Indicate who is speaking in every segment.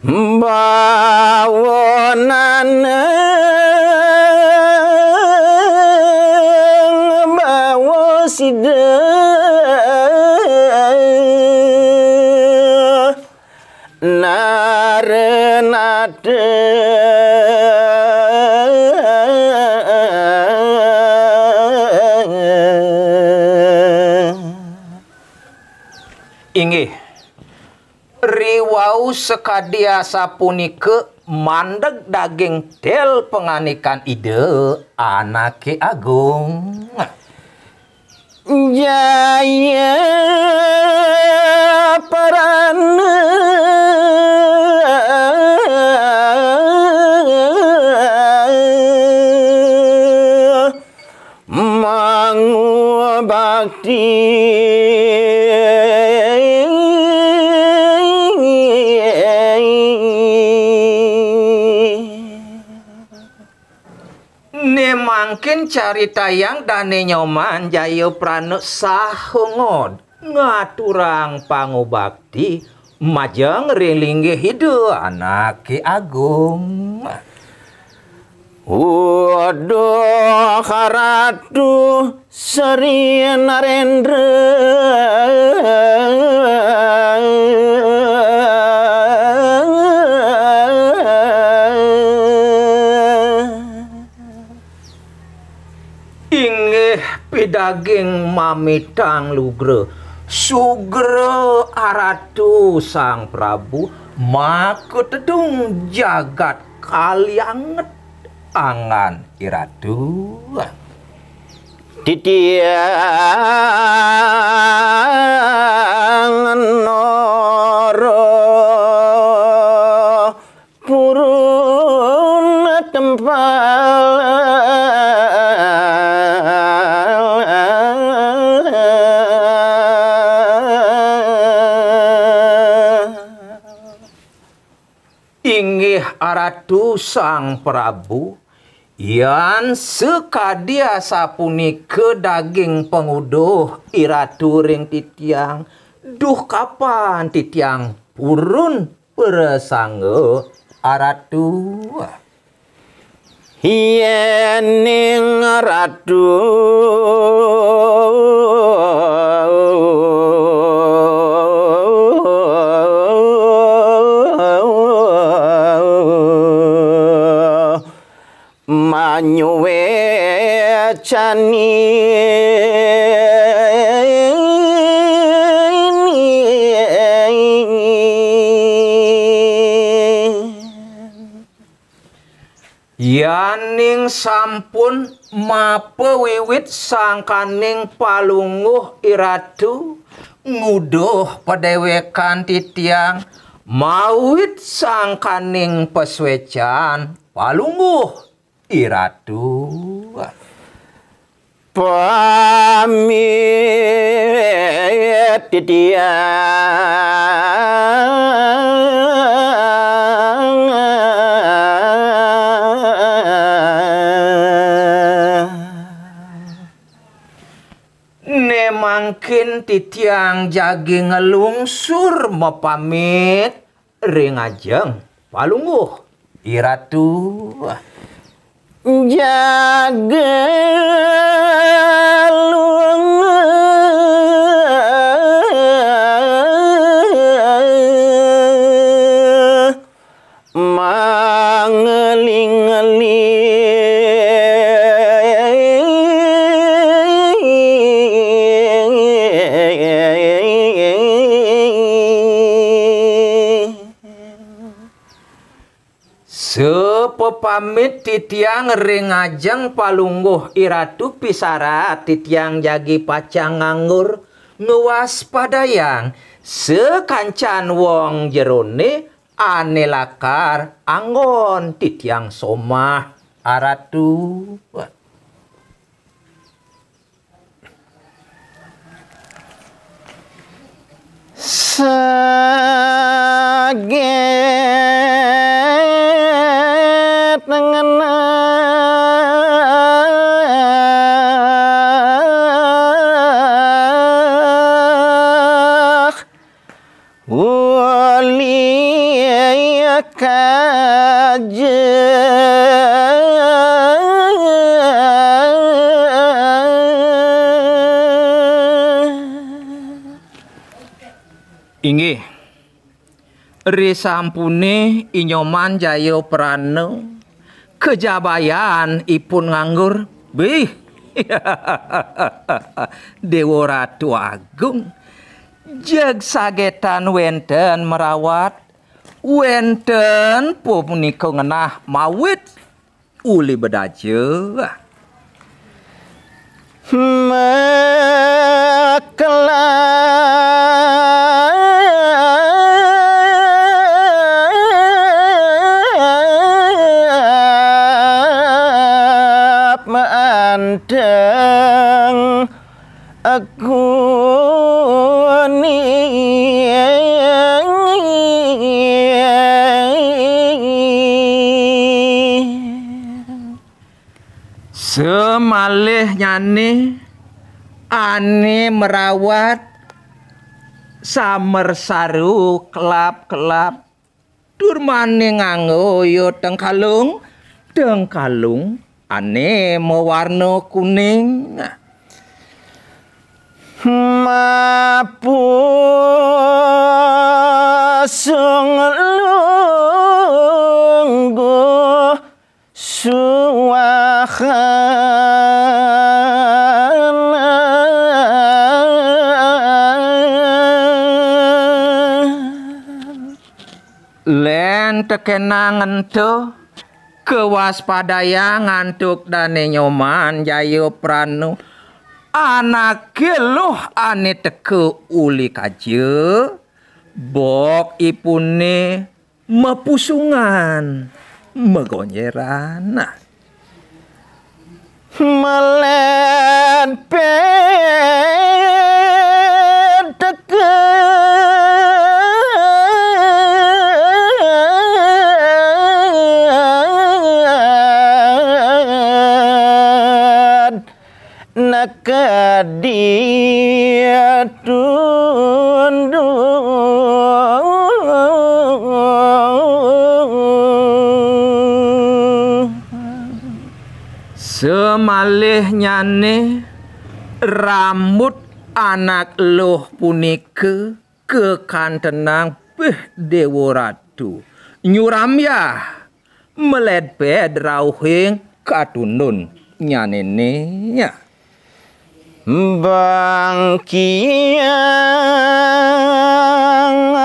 Speaker 1: Bawonaneng bawo sida narenadeng
Speaker 2: wau sekadia sapunike mandeg daging tel penganikan ide anake agung
Speaker 1: jaya peran mangu bakti
Speaker 2: Mangkin cerita yang dane nyoman jayo prano sahongod. Ngaturang pangobakti majang rilingge hidu anak ki agung.
Speaker 1: Waduh karatu seri
Speaker 2: daging mamitang lugre sugre aratu sang prabu maka jagat kalianget angan iratu
Speaker 1: titian no
Speaker 2: oleh Aratu Sang Prabu yang sekadia sapuni ke daging penguduh iratu ring titiang duh kapan titiang purun persangge aratu
Speaker 1: hiening ratu manyuwe cani
Speaker 2: Yaning sampun mape wiwit sangkaning palunguh iratu nguduh padewekan titiang mawit sangkaning peswejan palunguh
Speaker 1: iradu pami titia
Speaker 2: nemangkin titiang jagi ngelungsur mepamit ring ajeng palungguh iratu
Speaker 1: Ujaga luang Mangeling-ling
Speaker 2: So pepamit titiang ring ajeng palungguh iratu pisara titiang jagi pacang nganggur yang sekancan wong jerone anelakar anggon titiang somah aratu
Speaker 1: Sagen
Speaker 2: Inggih. Risampune inyoman jayo prano kejabayan ipun nganggur bih Dewa Ratu Agung jeg sagetan wenten merawat wenten punika ngenah mawit uli bedaje Hmm, semalih nyane ane merawat Samersaru saru kelap kelap durmane nganggo teng kalung teng ane mewarna kuning
Speaker 1: mapusung lunggu suwa
Speaker 2: Len tekenang ento kewaspadaya ngantuk dan nyoman jayo pranu anak geluh ane teke uli kaje bok ipune mepusungan megonyeran
Speaker 1: malan pe nakadi
Speaker 2: Semalih nyane Ramut anak loh punike Kekantenang Bih dewa ratu Nyuram ya Melet bed rauhing Kadunun nyane ne ya Bangkiang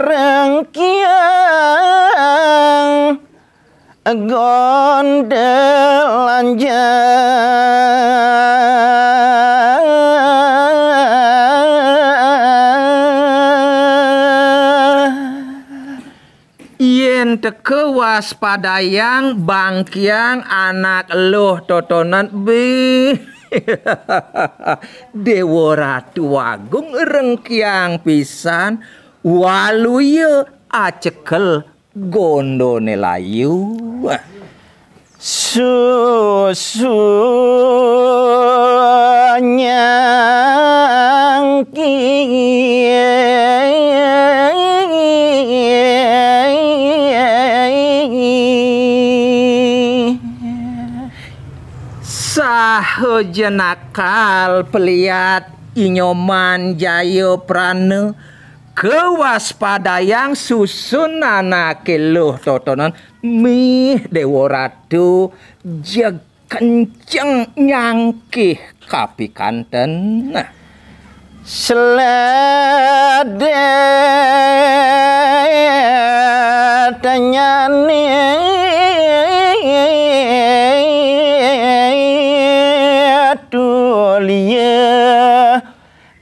Speaker 1: Rangkiang gondelan
Speaker 2: Yen teke waspadayang bangkiang anak loh totonan bi Dewa Ratu Agung rengkiang pisan waluye acekel gondone layu
Speaker 1: susunya
Speaker 2: saho jenakal peliat inyoman jayo prane yang susun anak keluh totonan mi dewa ratu jeg kenceng nyangkih kapi kanten, nah
Speaker 1: Sledet tuh tulie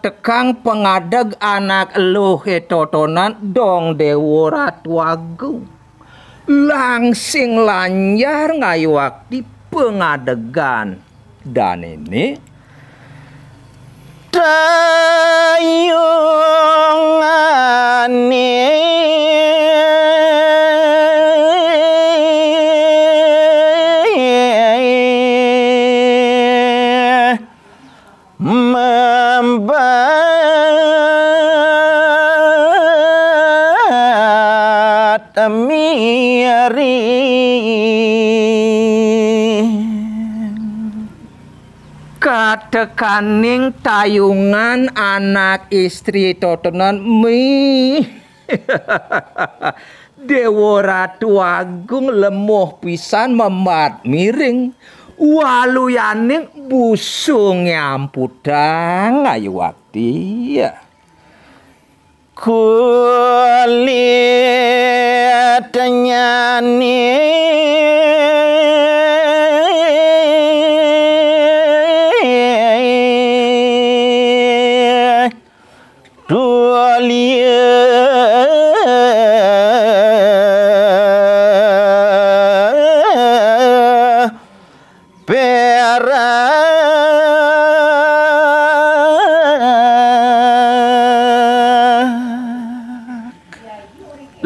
Speaker 2: tekang pengadeg anak lu totonan dong dewarat wagu Langsing lanyar ngayuak di pengadegan. Dan
Speaker 1: ini Tayungan tamiyari
Speaker 2: kadekaning tayungan anak istri totenan mi dewaratu agung lemuh pisan memat miring waluyaning busung nyamputang ayu wakti
Speaker 1: ku ni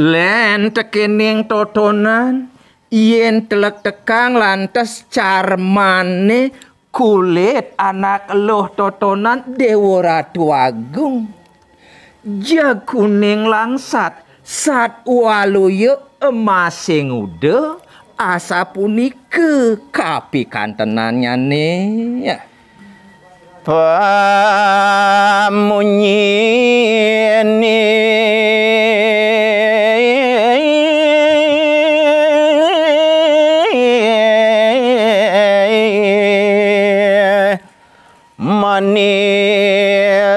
Speaker 2: Len tekening totonan yen telek tekang lantes carmane kulit anak loh totonan Dewa Ratu Agung. Ja kuning langsat sat waluyo emasing ude asa punike kapi kantenannya nih.
Speaker 1: Pamunyi ya.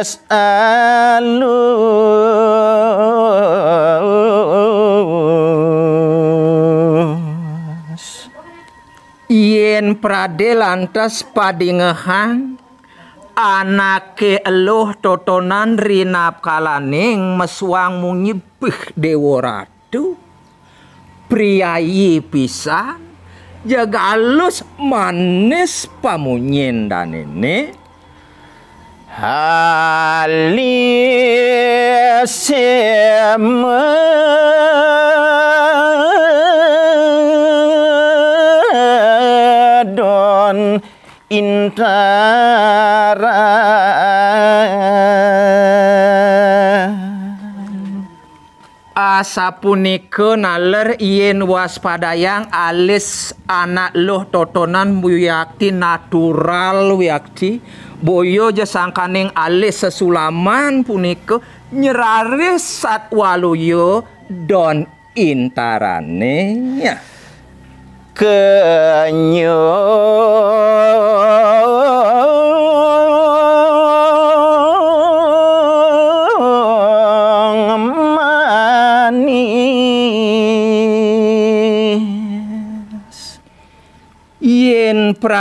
Speaker 1: yas'alun
Speaker 2: yen prade lantas padingehan anake eluh totonan rinap kalaning mesuang munyibih dewa ratu priayi pisan jaga alus manis pamunyin dan
Speaker 1: ini عليهم دون انترا
Speaker 2: sapunike naler yen waspadayang alis anak loh totonan wiyakti natural wiyakti boyo jesangkaning alis sesulaman punike nyeraris waluyo don intarane
Speaker 1: ke kenyo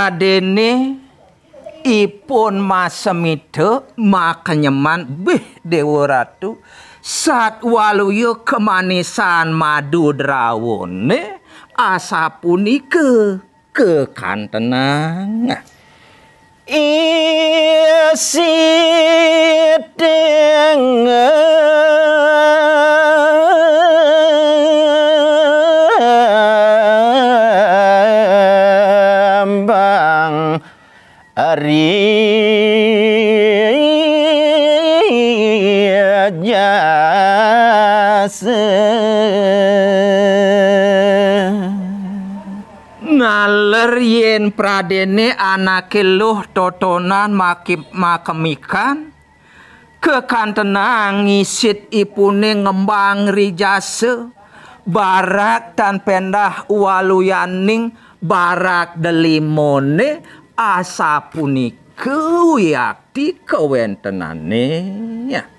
Speaker 2: sadene ipun masemide makenyeman bih dewa ratu saat waluyo kemanisan madu drawone asapunike
Speaker 1: isi dengan. jasa
Speaker 2: naler yen pradene anake luh totonan makip makemikan kekantenang ngisit ipune ngembang rijase barak tan pendah waluyaning barak delimone asa punika yakti kewentenane
Speaker 1: ya